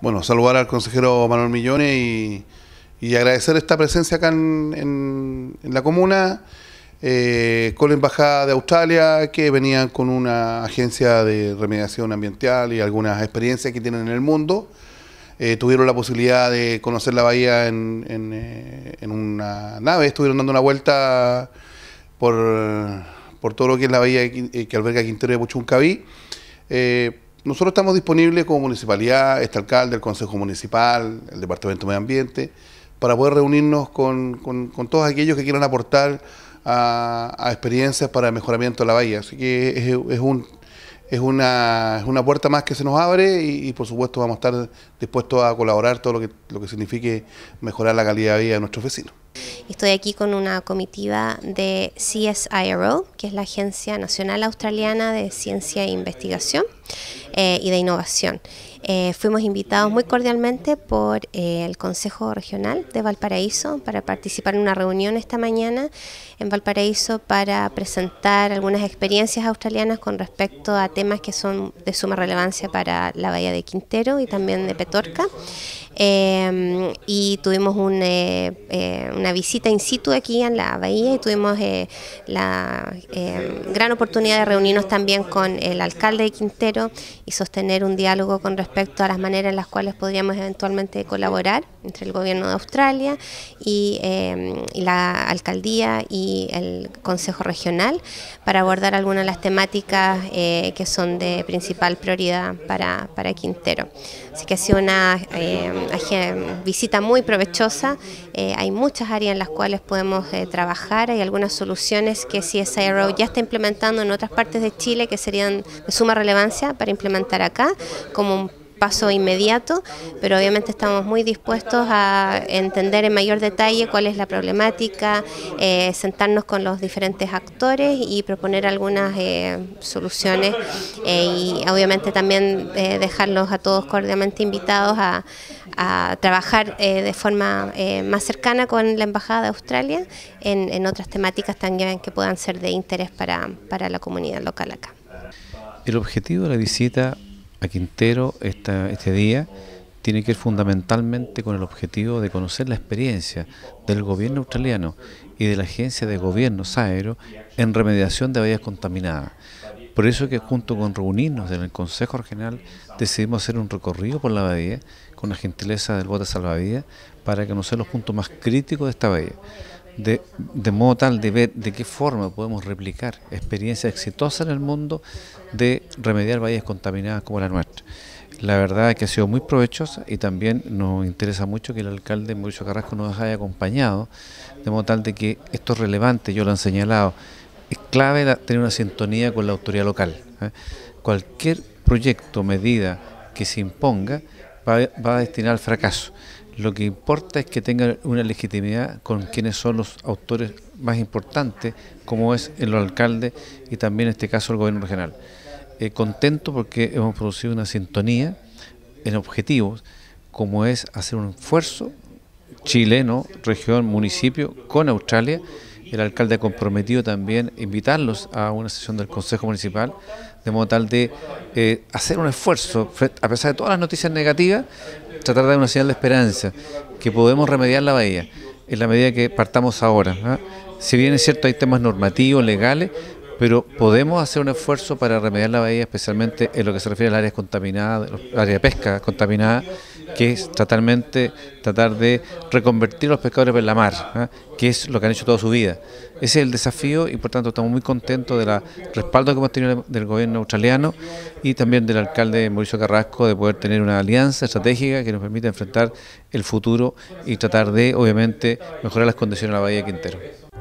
bueno, saludar al consejero Manuel Millones y, agradecer esta presencia acá en, la comuna, eh, con la Embajada de Australia, que venían con una agencia de remediación ambiental y algunas experiencias que tienen en el mundo. Eh, tuvieron la posibilidad de conocer la bahía en, eh, una nave, estuvieron dando una vuelta por, todo lo que es la bahía que, alberga Quintero de Puchuncaví. Nosotros estamos disponibles como municipalidad, este alcalde, el Consejo Municipal, el Departamento de Medio Ambiente, para poder reunirnos con, todos aquellos que quieran aportar a, experiencias para el mejoramiento de la bahía. Así que es, un, es una, puerta más que se nos abre y, y, por supuesto vamos a estar dispuestos a colaborar todo lo que, lo que signifique mejorar la calidad de vida de nuestros vecinos. Estoy aquí con una comitiva de CSIRO, que es la Agencia Nacional Australiana de Ciencia e Investigación. Eh, y de innovación. Eh, fuimos invitados muy cordialmente por eh, el Consejo Regional de Valparaíso para participar en una reunión esta mañana en Valparaíso para presentar algunas experiencias australianas con respecto a temas que son de suma relevancia para la Bahía de Quintero y también de Petorca. y tuvimos una visita in situ aquí en la bahía y tuvimos la gran oportunidad de reunirnos también con el alcalde de Quintero y sostener un diálogo con respecto a las maneras en las cuales podríamos eventualmente colaborar entre el gobierno de Australia y, eh, la alcaldía y el Consejo Regional para abordar algunas de las temáticas eh, que son de principal prioridad para, para Quintero. Así que ha sido una eh, visita muy provechosa, hay muchas áreas en las cuales podemos trabajar, hay algunas soluciones que CSIRO ya está implementando en otras partes de Chile que serían de suma relevancia para implementar acá como un paso inmediato, pero obviamente estamos muy dispuestos a entender en mayor detalle cuál es la problemática, eh, sentarnos con los diferentes actores y proponer algunas eh, soluciones eh, y obviamente también dejarlos a todos cordialmente invitados a, trabajar de forma más cercana con la Embajada de Australia en, en otras temáticas también que puedan ser de interés para, para la comunidad local acá. El objetivo de la visita a Quintero este día tiene que ir fundamentalmente con el objetivo de conocer la experiencia del gobierno australiano y de la agencia de gobierno Saero en remediación de bahías contaminadas. Por eso que junto con reunirnos en el Consejo Regional decidimos hacer un recorrido por la bahía con la gentileza del bote salvavidas para conocer los puntos más críticos de esta bahía de, modo tal de ver de qué forma podemos replicar experiencias exitosas en el mundo de remediar vallas contaminadas como la nuestra. La verdad es que ha sido muy provechosa y también nos interesa mucho que el alcalde Mauricio Carrasco nos haya acompañado, de modo tal de que esto es relevante, yo lo han señalado, es clave tener una sintonía con la autoridad local. ¿eh? Cualquier proyecto, medida que se imponga va, va a destinar al fracaso. Lo que importa es que tengan una legitimidad con quienes son los autores más importantes, como es el alcalde y también en este caso el gobierno regional. Eh, contento porque hemos producido una sintonía en objetivos, como es hacer un esfuerzo chileno, región, municipio, con Australia el alcalde ha comprometido también invitarlos a una sesión del Consejo Municipal, de modo tal de eh, hacer un esfuerzo, a pesar de todas las noticias negativas, tratar de dar una señal de esperanza, que podemos remediar la bahía, en la medida que partamos ahora. ¿ah? Si bien es cierto, hay temas normativos, legales, pero podemos hacer un esfuerzo para remediar la bahía, especialmente en lo que se refiere a las áreas contaminadas, área de pesca contaminada, que es totalmente tratar de reconvertir a los pescadores en la mar, ¿ah? que es lo que han hecho toda su vida. Ese es el desafío y por tanto estamos muy contentos del respaldo que hemos tenido del gobierno australiano y también del alcalde Mauricio Carrasco de poder tener una alianza estratégica que nos permita enfrentar el futuro y tratar de, obviamente, mejorar las condiciones de la bahía de Quintero.